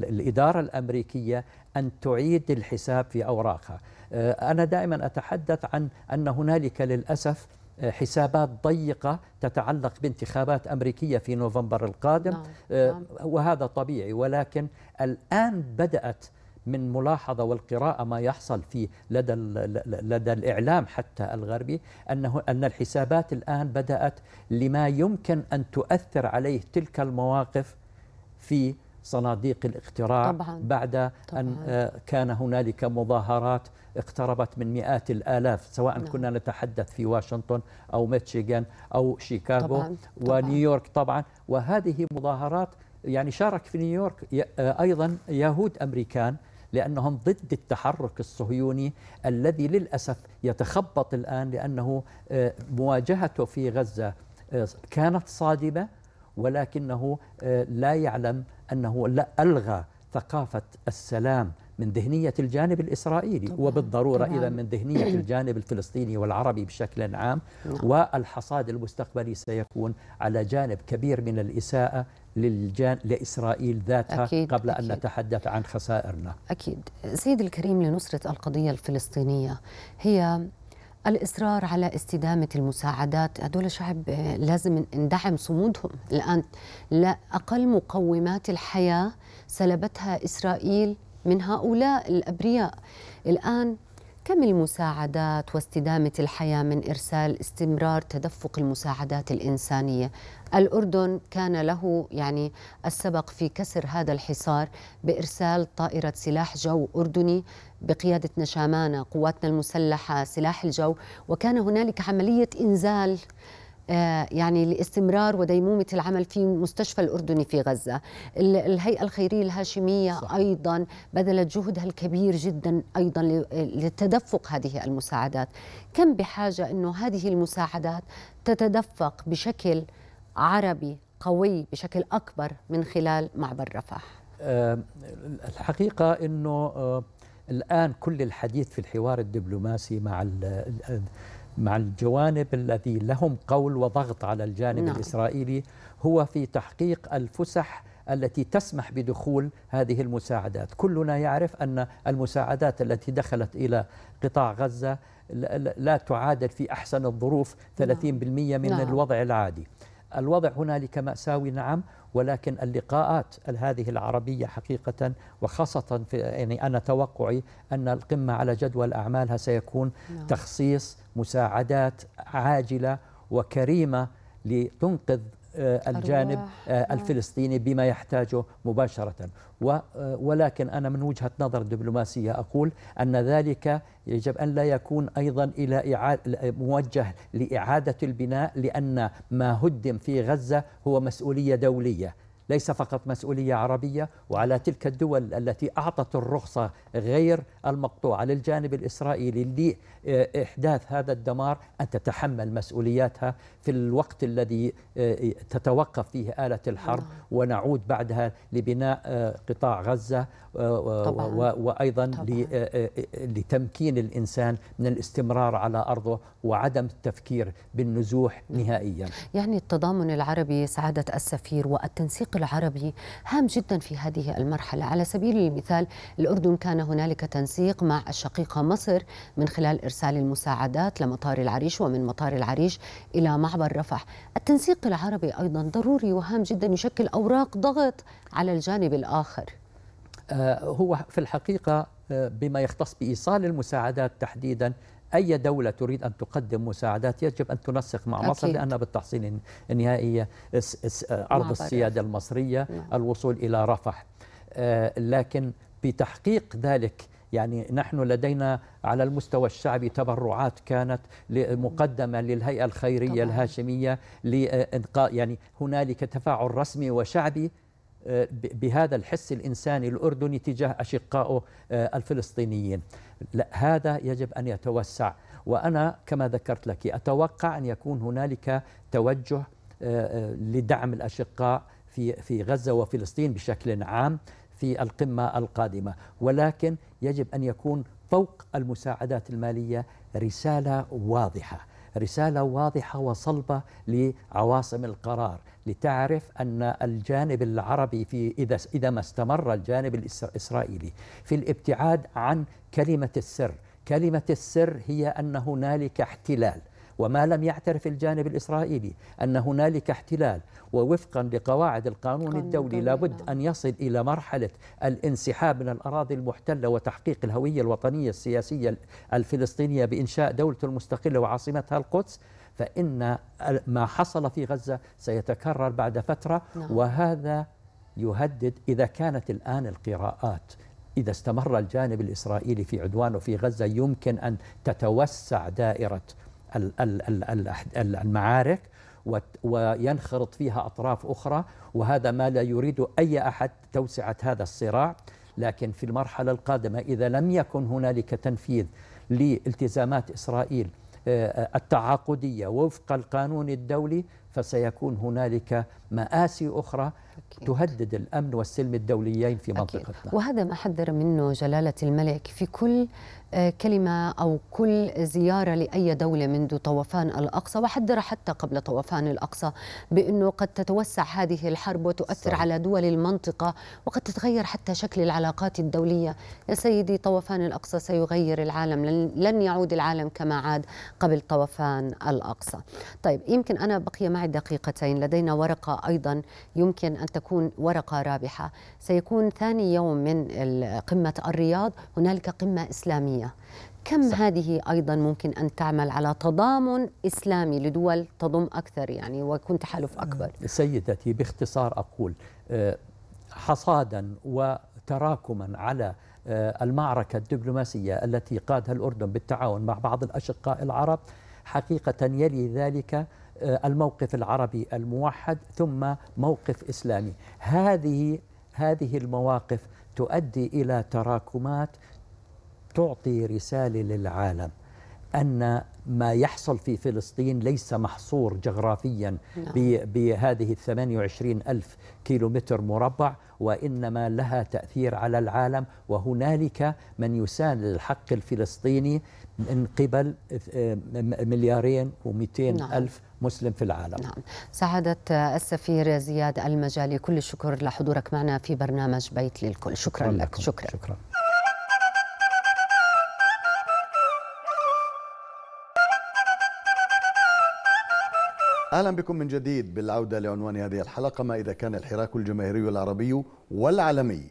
الاداره الامريكيه ان تعيد الحساب في اوراقها آه، انا دائما اتحدث عن ان هنالك للاسف آه، حسابات ضيقة تتعلق بانتخابات أمريكية في نوفمبر القادم نعم. نعم. وهذا طبيعي ولكن الآن بدأت من ملاحظه والقراءه ما يحصل في لدى لدى الاعلام حتى الغربي انه ان الحسابات الان بدات لما يمكن ان تؤثر عليه تلك المواقف في صناديق الاقتراع طبعاً بعد طبعاً أن آه، كان هنالك مظاهرات اقتربت من مئات الآلاف سواء نعم. كنا نتحدث في واشنطن أو ميتشيغان أو شيكاغو طبعاً. ونيويورك طبعا وهذه مظاهرات يعني شارك في نيويورك آه، أيضا يهود أمريكان لأنهم ضد التحرك الصهيوني الذي للأسف يتخبط الآن لأنه آه، مواجهته في غزة آه، كانت صادمة ولكنه آه، لا يعلم أنه لا ألغى ثقافة السلام من ذهنية الجانب الإسرائيلي طبعا وبالضرورة طبعا إذا من ذهنية <clears throat> الجانب الفلسطيني والعربي بشكل عام نعم. والحصاد المستقبلي سيكون على جانب كبير من الإساءة للجان لإسرائيل ذاتها أكيد قبل أكيد أن نتحدث عن خسائرنا أكيد سيد الكريم لنصرة القضية الفلسطينية هي الإصرار على استدامة المساعدات هدول شعب لازم ندعم صمودهم الآن لا أقل مقومات الحياة سلبتها إسرائيل من هؤلاء الأبرياء الآن كم المساعدات واستدامة الحياة من إرسال استمرار تدفق المساعدات الإنسانية الأردن كان له يعني السبق في كسر هذا الحصار بإرسال طائرة سلاح جو أردني بقيادة نشامانة قواتنا المسلحة سلاح الجو وكان هنالك عملية إنزال آه، يعني لاستمرار وديمومة العمل في مستشفى الأردني في غزة الهيئة الخيرية الهاشمية صح. أيضا بذلت جهدها الكبير جدا أيضا لتدفق هذه المساعدات كم بحاجة أنه هذه المساعدات تتدفق بشكل عربي قوي بشكل أكبر من خلال معبر رفح آه، الحقيقة أنه آه، الآن كل الحديث في الحوار الدبلوماسي مع مع الجوانب الذي لهم قول وضغط على الجانب نعم. الإسرائيلي هو في تحقيق الفسح التي تسمح بدخول هذه المساعدات كلنا يعرف أن المساعدات التي دخلت إلى قطاع غزة لا تعادل في أحسن الظروف 30% نعم. من نعم. الوضع العادي الوضع هنالك مأساوي نعم ولكن اللقاءات هذه العربية حقيقة وخاصة في يعني أنا توقعي أن القمة على جدول أعمالها سيكون نعم. تخصيص مساعدات عاجلة وكريمة لتنقذ آه، الجانب أرواح. آه، نعم. الفلسطيني بما يحتاجه مباشرة آه، ولكن أنا من وجهة نظر دبلوماسية أقول أن ذلك يجب أن لا يكون أيضا إلى إعادة موجه لإعادة البناء لأن ما هدم في غزة هو مسؤولية دولية ليس فقط مسؤولية عربية وعلى تلك الدول التي أعطت الرخصة غير المقطوعة للجانب الإسرائيلي لإحداث هذا الدمار أن تتحمل مسؤولياتها في الوقت الذي آه، تتوقف فيه آلة الحرب نعم. ونعود بعدها لبناء آه، قطاع غزة آه، طبعاً. وأيضا لتمكين الإنسان من الاستمرار على أرضه وعدم التفكير بالنزوح نعم. نهائيا يعني التضامن العربي سعادة السفير والتنسيق العربي هام جدا في هذه المرحلة على سبيل المثال الأردن كان هنالك تنسيق مع الشقيقة مصر من خلال إرسال المساعدات لمطار العريش ومن مطار العريش إلى معبر رفح التنسيق العربي أيضا ضروري وهام جدا يشكل أوراق ضغط على الجانب الآخر آه، هو في الحقيقة آه، بما يختص بإيصال المساعدات تحديدا أي دولة تريد أن تقدم مساعدات يجب أن تنسق مع أكيد. مصر لأن بالتحصيل النهائي أرض السيادة المصرية نعم. الوصول إلى رفح آه، لكن بتحقيق ذلك يعني نحن لدينا على المستوى الشعبي تبرعات كانت مقدمة للهيئة الخيرية طبعا. الهاشمية لإنقاذ يعني هنالك تفاعل رسمي وشعبي بهذا الحس الإنساني الأردني تجاه أشقائه آه، الفلسطينيين لا هذا يجب أن يتوسع وأنا كما ذكرت لك أتوقع أن يكون هنالك توجه آه، آه، لدعم الأشقاء في في غزة وفلسطين بشكل عام في القمة القادمة ولكن يجب أن يكون فوق المساعدات المالية رسالة واضحة رسالة واضحة وصلبة لعواصم القرار لتعرف أن الجانب العربي في إذا إذا ما استمر الجانب الإسرائيلي في الابتعاد عن كلمة السر، كلمة السر هي أن هنالك احتلال وما لم يعترف الجانب الإسرائيلي أن هنالك احتلال ووفقا لقواعد القانون الدولي لابد نعم. أن يصل إلى مرحلة الانسحاب من الأراضي المحتلة وتحقيق الهوية الوطنية السياسية الفلسطينية بإنشاء دولته المستقلة وعاصمتها القدس فإن ما حصل في غزة سيتكرر بعد فترة نعم. وهذا يهدد إذا كانت الآن القراءات إذا استمر الجانب الإسرائيلي في عدوانه في غزة يمكن أن تتوسع دائرة المعارك وينخرط فيها أطراف أخرى وهذا ما لا يريد أي أحد توسعة هذا الصراع لكن في المرحلة القادمة إذا لم يكن هنالك تنفيذ لالتزامات إسرائيل آه، آه، التعاقدية وفق القانون الدولي فسيكون هنالك مآسي أخرى أكيد. تهدد الأمن والسلم الدوليين في منطقتنا أكيد. وهذا ما حذر منه جلالة الملك في كل كلمة أو كل زيارة لأي دولة منذ طوفان الأقصى وحذر حتى قبل طوفان الأقصى بأنه قد تتوسع هذه الحرب وتؤثر صح. على دول المنطقة وقد تتغير حتى شكل العلاقات الدولية يا سيدي طوفان الأقصى سيغير العالم لن يعود العالم كما عاد قبل طوفان الأقصى طيب يمكن أنا بقي معي دقيقتين لدينا ورقة أيضا يمكن أن تكون ورقة رابحة سيكون ثاني يوم من قمة الرياض هنالك قمة إسلامية الإسلامية كم صح. هذه أيضا ممكن أن تعمل على تضامن إسلامي لدول تضم أكثر يعني ويكون تحالف آه، أكبر سيدتي باختصار أقول آه، حصادا وتراكما على آه، المعركة الدبلوماسية التي قادها الأردن بالتعاون مع بعض الأشقاء العرب حقيقة يلي ذلك الموقف العربي الموحد ثم موقف إسلامي هذه هذه المواقف تؤدي إلى تراكمات تعطي رساله للعالم ان ما يحصل في فلسطين ليس محصور جغرافيا نعم. بهذه ال 28 ألف كيلومتر مربع وإنما لها تأثير على العالم وهنالك من يسان الحق الفلسطيني من قبل آه، مليارين و200 نعم. ألف مسلم في العالم نعم. سعادة السفير زياد المجالي كل الشكر لحضورك معنا في برنامج بيت للكل شكرا, شكرا لك شكرا, شكرا. اهلا بكم من جديد بالعوده لعنوان هذه الحلقه ما اذا كان الحراك الجماهيري العربي والعالمي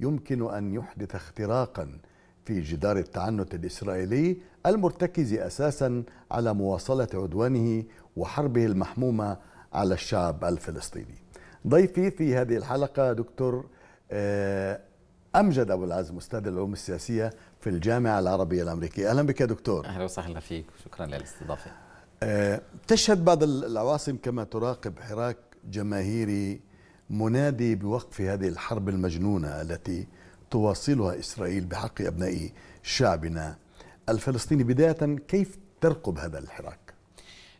يمكن ان يحدث اختراقا في جدار التعنت الاسرائيلي المرتكز اساسا على مواصله عدوانه وحربه المحمومه على الشعب الفلسطيني. ضيفي في هذه الحلقه دكتور آه، امجد ابو العزم استاذ العلوم السياسيه في الجامعه العربيه الامريكيه. اهلا بك يا دكتور. اهلا وسهلا فيك وشكرا للاستضافه. تشهد بعض العواصم كما تراقب حراك جماهيري منادي بوقف هذه الحرب المجنونة التي تواصلها إسرائيل بحق أبناء شعبنا الفلسطيني بداية كيف ترقب هذا الحراك؟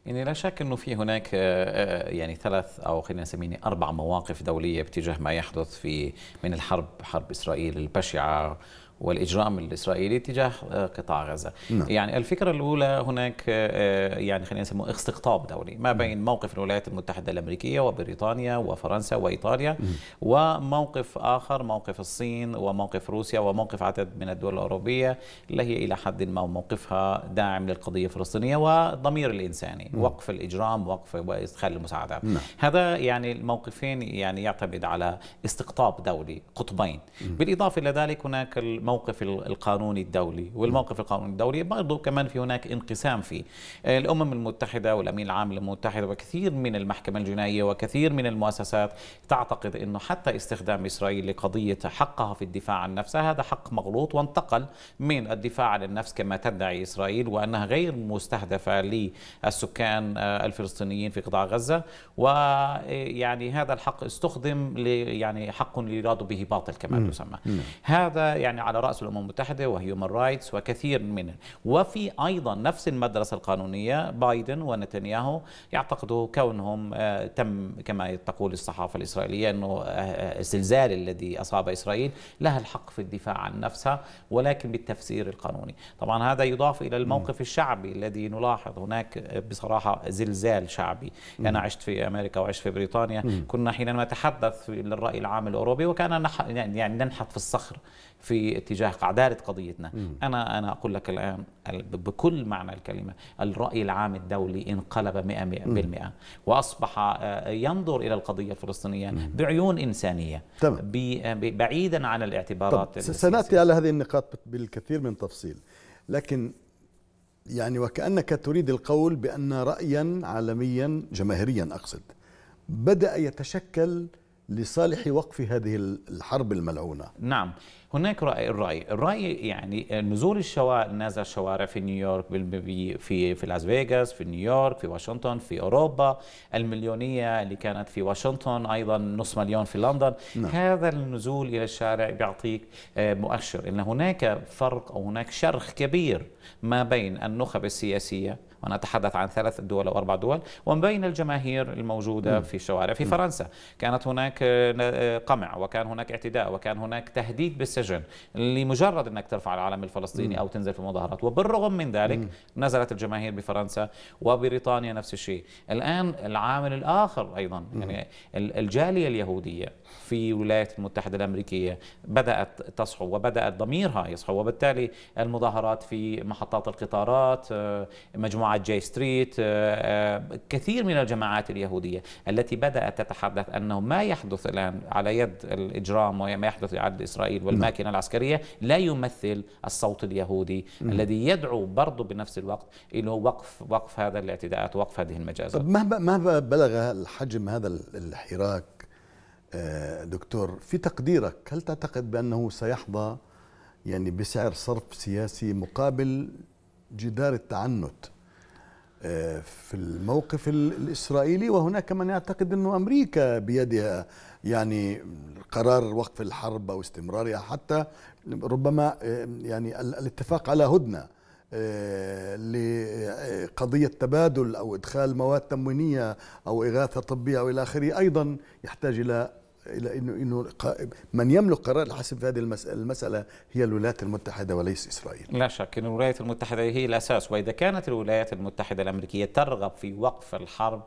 يعني لا شك انه في هناك آه، آه، يعني ثلاث او خلينا نسميه اربع مواقف دوليه باتجاه ما يحدث في من الحرب حرب اسرائيل البشعه والاجرام الاسرائيلي تجاه آه، قطاع غزه. نعم. يعني الفكره الاولى هناك آه، آه، يعني خلينا نسميه استقطاب دولي ما بين نعم. موقف الولايات المتحده الامريكيه وبريطانيا وفرنسا وايطاليا م. وموقف اخر موقف الصين وموقف روسيا وموقف عدد من الدول الاوروبيه اللي هي الى حد ما موقفها داعم للقضيه الفلسطينيه والضمير الانساني، م. نعم. وقف الاجرام، وقف وادخال المساعدات. نعم. هذا يعني الموقفين يعني يعتمد على استقطاب دولي قطبين. م. بالاضافه الى ذلك هناك الموقف الموقف القانوني الدولي والموقف القانوني الدولي برضه كمان في هناك انقسام فيه آه، الأمم المتحدة والأمين العام للمتحدة وكثير من المحكمة الجنائية وكثير من المؤسسات تعتقد أنه حتى استخدام إسرائيل لقضية حقها في الدفاع عن نفسها هذا حق مغلوط وانتقل من الدفاع عن النفس كما تدعي إسرائيل وأنها غير مستهدفة للسكان آه، الفلسطينيين في قطاع غزة ويعني آه، هذا الحق استخدم يعني حق يراد به باطل كما تسمى هذا يعني على رأس الأمم المتحدة وهيومن رايتس وكثير من وفي أيضا نفس المدرسة القانونية بايدن ونتنياهو يعتقدوا كونهم آه، تم كما تقول الصحافة الإسرائيلية أنه آه، آه، الزلزال الذي أصاب إسرائيل لها الحق في الدفاع عن نفسها ولكن بالتفسير القانوني طبعا هذا يضاف إلى الموقف الشعبي الذي نلاحظ هناك بصراحة زلزال شعبي أنا عشت في أمريكا وعشت في بريطانيا كنا حينما نتحدث للرأي العام الأوروبي وكان يعني ننحت في الصخر في اتجاه عداله قضيتنا مم. انا انا اقول لك الان بكل معنى الكلمه الراي العام الدولي انقلب 100% واصبح آه، ينظر الى القضيه الفلسطينيه مم. بعيون انسانيه تمام. بعيدا عن الاعتبارات سناتي على هذه النقاط بالكثير من تفصيل لكن يعني وكأنك تريد القول بأن رأيا عالميا جماهيريا أقصد بدأ يتشكل لصالح وقف هذه الحرب الملعونة نعم هناك رأي الرأي الرأي يعني نزول الشوارع نزل الشوارع في نيويورك في في لاس فيغاس في نيويورك في واشنطن في أوروبا المليونية اللي كانت في واشنطن أيضا نص مليون في لندن نعم. هذا النزول إلى الشارع بيعطيك آه، مؤشر أن هناك فرق أو هناك شرخ كبير ما بين النخب السياسية وأنا أتحدث عن ثلاث دول أو أربع دول ومن بين الجماهير الموجودة م. في الشوارع في م. فرنسا كانت هناك آه، آه، قمع وكان هناك اعتداء وكان هناك تهديد بالسجن لمجرد أنك ترفع العلم الفلسطيني م. أو تنزل في مظاهرات وبالرغم من ذلك م. نزلت الجماهير بفرنسا وبريطانيا نفس الشيء الآن العامل الآخر أيضا يعني الجالية اليهودية في الولايات المتحدة الأمريكية بدأت تصحو وبدأت ضميرها يصحو وبالتالي المظاهرات في محطات القطارات آه، مجموعة جي جاي ستريت آه، آه، كثير من الجماعات اليهودية التي بدأت تتحدث أنه ما يحدث الآن على يد الإجرام وما يحدث على إسرائيل والماكينة نعم. العسكرية لا يمثل الصوت اليهودي نعم. الذي يدعو برضه بنفس الوقت إلى وقف وقف هذا الاعتداءات وقف هذه المجازر طب مهما مهما بلغ الحجم هذا الحراك آه، دكتور في تقديرك هل تعتقد بأنه سيحظى يعني بسعر صرف سياسي مقابل جدار التعنت في الموقف الإسرائيلي وهناك من يعتقد أنه أمريكا بيدها يعني قرار وقف الحرب أو استمرارها حتى ربما آه، يعني الاتفاق على هدنة آه، لقضية تبادل أو إدخال مواد تموينية أو إغاثة طبية أو إلى آخره أيضا يحتاج إلى الى انه انه من يملك قرار الحسم في هذه المساله, المسألة هي الولايات المتحده وليس اسرائيل. لا شك ان الولايات المتحده هي الاساس واذا كانت الولايات المتحده الامريكيه ترغب في وقف الحرب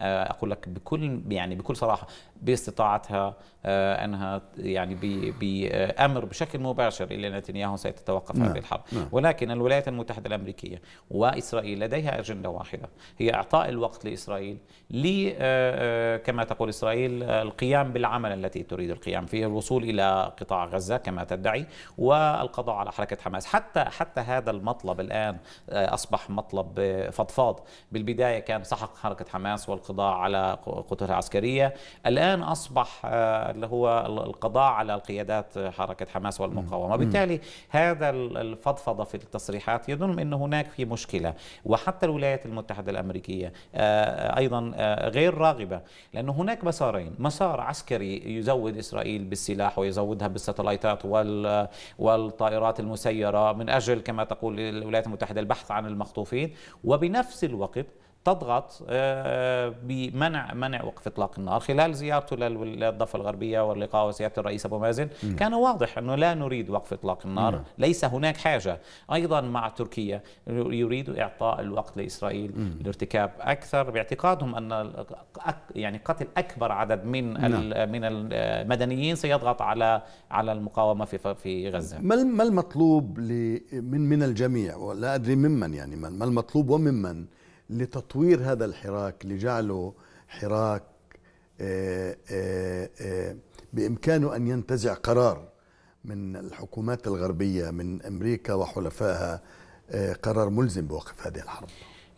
آه، اقول لك بكل يعني بكل صراحه باستطاعتها آه، انها يعني بامر بشكل مباشر الى نتنياهو سيتوقف نعم، هذه الحرب نعم. ولكن الولايات المتحده الامريكيه واسرائيل لديها اجنده واحده هي اعطاء الوقت لاسرائيل لي آه، كما تقول اسرائيل القيام بالعمل التي تريد القيام فيه الوصول الى قطاع غزه كما تدعي والقضاء على حركه حماس حتى حتى هذا المطلب الان اصبح مطلب فضفاض بالبدايه كان سحق حركه حماس والقضاء القضاء على قتلى العسكرية الآن أصبح آه، اللي هو القضاء على القيادات حركة حماس والمقاومة بالتالي هذا الفضفضة في التصريحات يظن أن هناك في مشكلة وحتى الولايات المتحدة الأمريكية آه، آه، أيضا غير راغبة لأن هناك مسارين مسار عسكري يزود إسرائيل بالسلاح ويزودها بالستلايتات والطائرات المسيرة من أجل كما تقول الولايات المتحدة البحث عن المخطوفين وبنفس الوقت تضغط آه، بمنع منع وقف اطلاق النار خلال زيارته للضفه الغربيه واللقاء وسياده الرئيس ابو مازن كان واضح انه لا نريد وقف اطلاق النار ليس هناك حاجه ايضا مع تركيا يريد اعطاء الوقت لاسرائيل لارتكاب اكثر باعتقادهم ان يعني قتل اكبر عدد من نعم. من المدنيين سيضغط على على المقاومه في في غزه ما المطلوب من من الجميع ولا ادري ممن يعني ما المطلوب وممن لتطوير هذا الحراك لجعله حراك آه، آه، آه، بإمكانه أن ينتزع قرار من الحكومات الغربية من أمريكا وحلفائها قرار ملزم بوقف هذه الحرب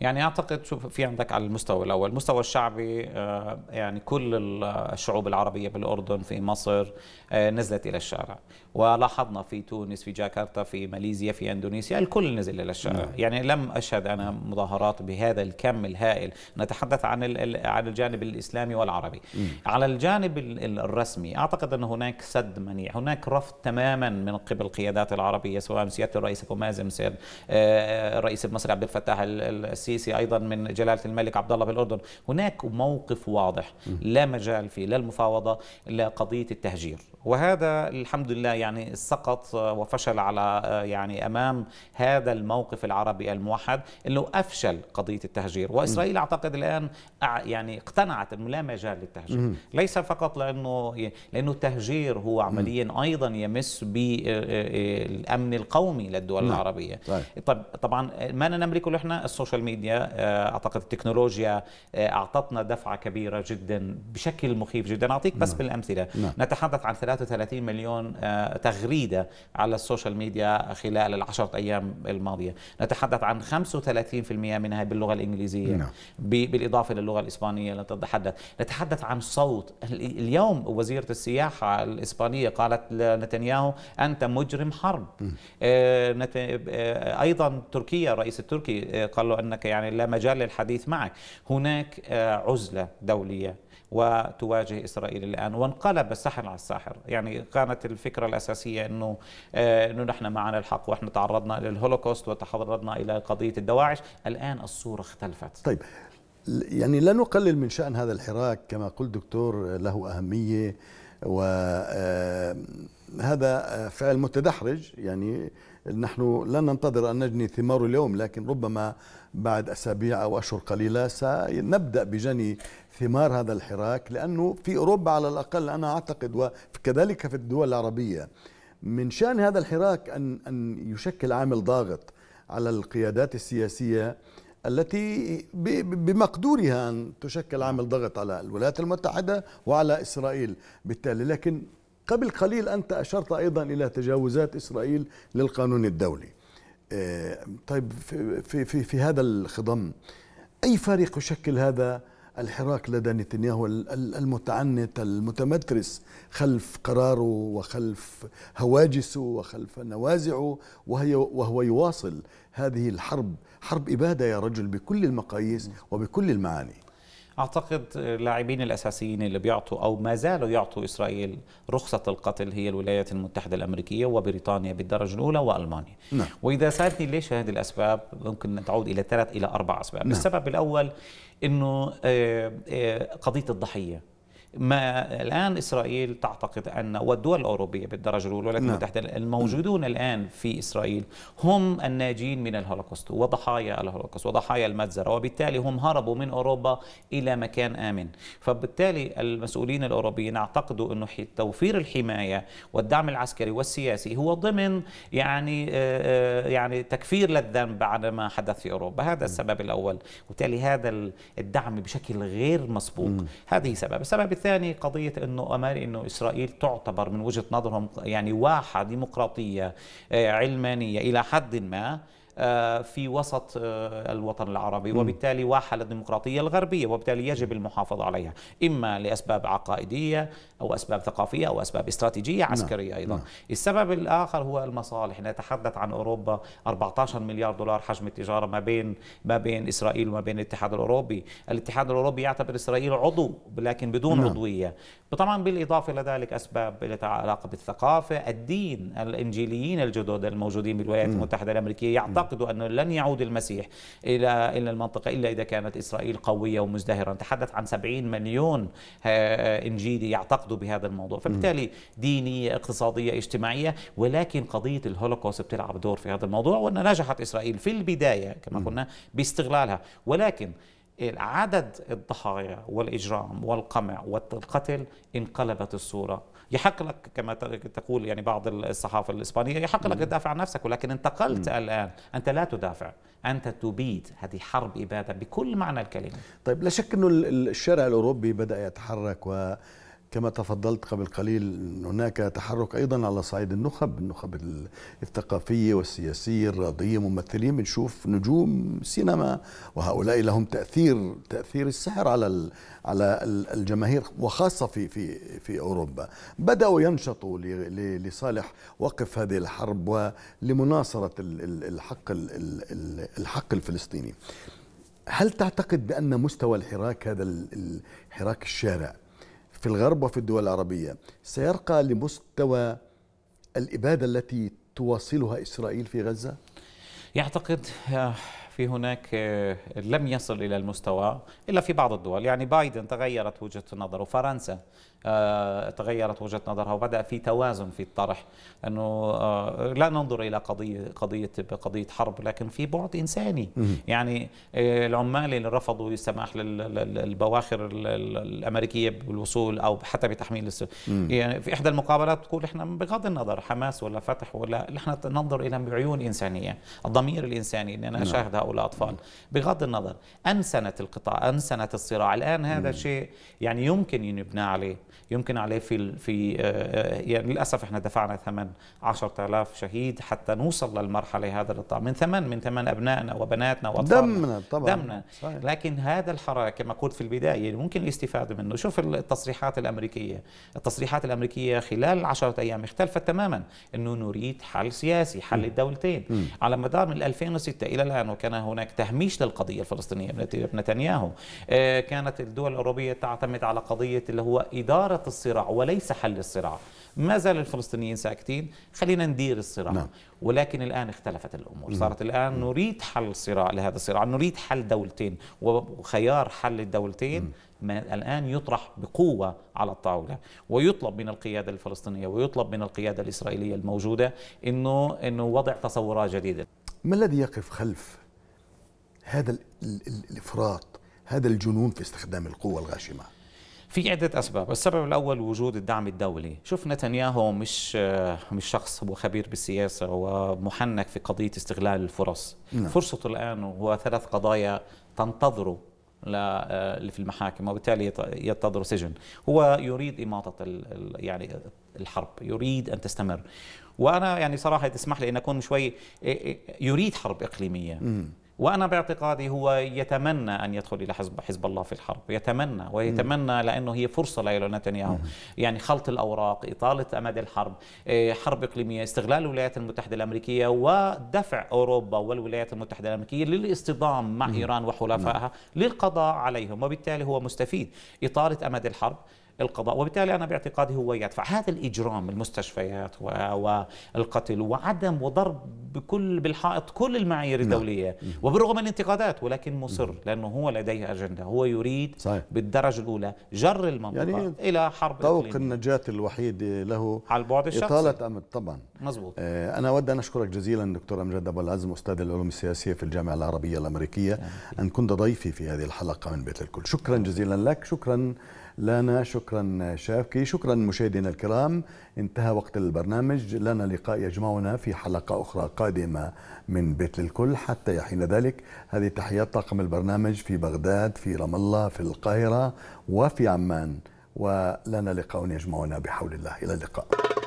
يعني اعتقد شوف في عندك على المستوى الاول المستوى الشعبي آه، يعني كل الشعوب العربيه بالاردن في مصر آه، نزلت الى الشارع ولاحظنا في تونس في جاكرتا في ماليزيا في اندونيسيا الكل نزل الى الشارع نعم. يعني لم اشهد انا مظاهرات بهذا الكم الهائل نتحدث عن عن الجانب الاسلامي والعربي م. على الجانب الرسمي اعتقد ان هناك سد منيع هناك رفض تماما من قبل القيادات العربيه سواء سياده الرئيس ابو مازن سياده الرئيس آه، المصري عبد الفتاح السيسي السيسي ايضا من جلاله الملك عبد الله بالاردن هناك موقف واضح لا مجال فيه لا المفاوضه لا قضيه التهجير وهذا الحمد لله يعني سقط وفشل على آه، يعني امام هذا الموقف العربي الموحد انه افشل قضيه التهجير واسرائيل م. اعتقد الان يعني اقتنعت انه لا مجال للتهجير م. ليس فقط لانه لانه التهجير هو عمليا ايضا يمس بالامن آه، آه، القومي للدول م. نعم. العربيه طيب طبعا ما نملكه نحن السوشيال ميديا اعتقد التكنولوجيا اعطتنا دفعه كبيره جدا بشكل مخيف جدا اعطيك بس نعم. بالامثله نعم. نتحدث عن ثلاث 33 مليون آه، تغريدة على السوشيال ميديا خلال العشرة أيام الماضية نتحدث عن 35% منها باللغة الإنجليزية نعم. بالإضافة للغة الإسبانية نتحدث نتحدث عن صوت اليوم وزيرة السياحة الإسبانية قالت لنتنياهو أنت مجرم حرب آه، آه، أيضا تركيا الرئيس التركي قال له أنك يعني لا مجال للحديث معك هناك عزلة دولية وتواجه إسرائيل الآن وانقلب السحر على الساحر يعني كانت الفكرة الأساسية أنه آه، أنه نحن معنا الحق ونحن تعرضنا إلى الهولوكوست وتعرضنا إلى قضية الدواعش الآن الصورة اختلفت طيب يعني لا نقلل من شأن هذا الحراك كما قلت دكتور له أهمية وهذا آه، فعل متدحرج يعني نحن لا ننتظر أن نجني ثماره اليوم لكن ربما بعد أسابيع أو أشهر قليلة سنبدأ بجني ثمار هذا الحراك لأنه في أوروبا على الأقل أنا أعتقد وكذلك في الدول العربية من شأن هذا الحراك أن, أن يشكل عامل ضاغط على القيادات السياسية التي بمقدورها أن تشكل عامل ضغط على الولايات المتحدة وعلى إسرائيل بالتالي لكن قبل قليل أنت أشرت أيضا إلى تجاوزات إسرائيل للقانون الدولي آه، طيب في في في هذا الخضم اي فريق يشكل هذا الحراك لدى نتنياهو المتعنت المتمترس خلف قراره وخلف هواجسه وخلف نوازعه وهي وهو يواصل هذه الحرب حرب اباده يا رجل بكل المقاييس وبكل المعاني اعتقد اللاعبين الاساسيين اللي بيعطوا او ما زالوا يعطوا اسرائيل رخصه القتل هي الولايات المتحده الامريكيه وبريطانيا بالدرجه الاولى والمانيا نعم. واذا سالتني ليش هذه الاسباب ممكن تعود الى ثلاث الى اربع اسباب نعم. السبب الاول انه آه، آه، قضيه الضحيه ما الآن إسرائيل تعتقد أن والدول الأوروبية بالدرجة الأولى والولايات المتحدة نعم. الموجودون الآن في إسرائيل هم الناجين من الهولوكوست وضحايا الهولوكوست وضحايا المجزرة وبالتالي هم هربوا من أوروبا إلى مكان آمن فبالتالي المسؤولين الأوروبيين اعتقدوا أنه توفير الحماية والدعم العسكري والسياسي هو ضمن يعني آه، آه، يعني تكفير للذنب بعد ما حدث في أوروبا هذا السبب الأول وبالتالي هذا الدعم بشكل غير مسبوق هذه سبب السبب الثاني قضيه انه امان انه اسرائيل تعتبر من وجهه نظرهم يعني واحه ديمقراطيه آه، علمانيه الى حد ما آه، في وسط آه، الوطن العربي وبالتالي واحة للديمقراطية الغربية وبالتالي يجب المحافظة عليها إما لأسباب عقائدية أو أسباب ثقافية أو أسباب استراتيجية نعم، عسكرية أيضا نعم. السبب الآخر هو المصالح نتحدث عن أوروبا 14 مليار دولار حجم التجارة ما بين ما بين إسرائيل وما بين الاتحاد الأوروبي الاتحاد الأوروبي يعتبر إسرائيل عضو لكن بدون نعم. عضوية طبعا بالإضافة إلى ذلك أسباب لها علاقة بالثقافة الدين الإنجيليين الجدد الموجودين بالولايات المتحدة الأمريكية يعتقد يعتقدوا أنه لن يعود المسيح إلى إلى المنطقة إلا إذا كانت إسرائيل قوية ومزدهرة نتحدث عن 70 مليون آه، إنجيلي يعتقدوا بهذا الموضوع فبالتالي دينية اقتصادية اجتماعية ولكن قضية الهولوكوست بتلعب دور في هذا الموضوع وأن نجحت إسرائيل في البداية كما قلنا باستغلالها ولكن عدد الضحايا والإجرام والقمع والقتل انقلبت الصورة يحق لك كما تقول يعني بعض الصحافة الإسبانية يحق لك تدافع عن نفسك ولكن انتقلت م. الآن أنت لا تدافع أنت تبيد هذه حرب إبادة بكل معنى الكلمة طيب لا شك أنه الشارع الأوروبي بدأ يتحرك و كما تفضلت قبل قليل هناك تحرك ايضا على صعيد النخب النخب الثقافيه والسياسيه الرياضيه ممثلين بنشوف نجوم سينما وهؤلاء لهم تاثير تاثير السحر على على الجماهير وخاصه في في في اوروبا بداوا ينشطوا لصالح وقف هذه الحرب ولمناصره الحق الحق الفلسطيني هل تعتقد بان مستوى الحراك هذا الحراك الشارع في الغرب وفي الدول العربية سيرقى لمستوى الإبادة التي تواصلها إسرائيل في غزة؟ يعتقد آه، في هناك آه، لم يصل إلى المستوى إلا في بعض الدول يعني بايدن تغيرت وجهة نظره فرنسا آه، تغيرت وجهه نظرها وبدا في توازن في الطرح انه آه، لا ننظر الى قضيه قضيه بقضيه حرب لكن في بعد انساني يعني آه، العمال اللي رفضوا السماح للبواخر الامريكيه بالوصول او حتى بتحميل السلاح يعني في احدى المقابلات تقول احنا بغض النظر حماس ولا فتح ولا احنا ننظر الى بعيون انسانيه الضمير الانساني ان انا اشاهد نعم. هؤلاء الاطفال بغض النظر انسنت القطاع انسنت الصراع الان هذا شيء يعني يمكن ان يبنى عليه يمكن عليه في في آه، آه، يعني للاسف احنا دفعنا ثمن 10000 شهيد حتى نوصل للمرحله هذا الرضا من ثمن من ثمن ابنائنا وبناتنا واطفالنا دمنا طبعا دمنا صحيح. لكن هذا الحراك كما قلت في البدايه يعني ممكن الاستفاده منه شوف التصريحات الامريكيه التصريحات الامريكيه خلال العشرة ايام اختلفت تماما انه نريد حل سياسي حل م. الدولتين م. على مدار من 2006 الى الان وكان هناك تهميش للقضيه الفلسطينيه من نتنياهو آه، كانت الدول الاوروبيه تعتمد على قضيه اللي هو اداره إثارة الصراع وليس حل الصراع ما زال الفلسطينيين ساكتين خلينا ندير الصراع نعم. ولكن الآن اختلفت الأمور نعم. صارت الآن نعم. نريد حل الصراع لهذا الصراع نريد حل دولتين وخيار حل الدولتين نعم. ما الآن يطرح بقوة على الطاولة ويطلب من القيادة الفلسطينية ويطلب من القيادة الإسرائيلية الموجودة أنه, إنه وضع تصورات جديدة ما الذي يقف خلف هذا الإفراط هذا الجنون في استخدام القوة الغاشمة في عدة أسباب، السبب الأول وجود الدعم الدولي، شوف نتنياهو مش مش شخص هو خبير بالسياسة ومحنك في قضية استغلال الفرص، نعم. فرصته الآن هو ثلاث قضايا تنتظره آه، في المحاكم وبالتالي ينتظر سجن هو يريد إماطة يعني الحرب يريد أن تستمر وأنا يعني صراحة تسمح لي أن أكون شوي يريد حرب إقليمية وانا باعتقادي هو يتمنى ان يدخل الى حزب حزب الله في الحرب يتمنى ويتمنى لانه هي فرصه لنتنياهو يعني خلط الاوراق اطاله امد الحرب إيه، حرب اقليميه استغلال الولايات المتحده الامريكيه ودفع اوروبا والولايات المتحده الامريكيه للاصطدام مع ايران وحلفائها نعم. للقضاء عليهم وبالتالي هو مستفيد اطاله امد الحرب القضاء وبالتالي أنا باعتقادي هو يدفع هذا الإجرام المستشفيات والقتل وعدم وضرب بكل بالحائط كل المعايير نعم. الدولية وبرغم الانتقادات ولكن مصر لأنه هو لديه أجندة هو يريد صحيح. بالدرجة الأولى جر المنطقة يعني إلى حرب طوق النجاة الوحيد له على البعد الشخصي إطالة أمد طبعا مزبوط آه أنا أود أن أشكرك جزيلا دكتور أمجد أبو العزم أستاذ العلوم السياسية في الجامعة العربية الأمريكية أن كنت ضيفي في هذه الحلقة من بيت الكل شكرا جزيلا لك شكرا لنا شكرا شافكي شكرا مشاهدينا الكرام انتهى وقت البرنامج لنا لقاء يجمعنا في حلقة أخرى قادمة من بيت للكل حتى يحين ذلك هذه تحيات طاقم البرنامج في بغداد في رام الله في القاهرة وفي عمان ولنا لقاء يجمعنا بحول الله إلى اللقاء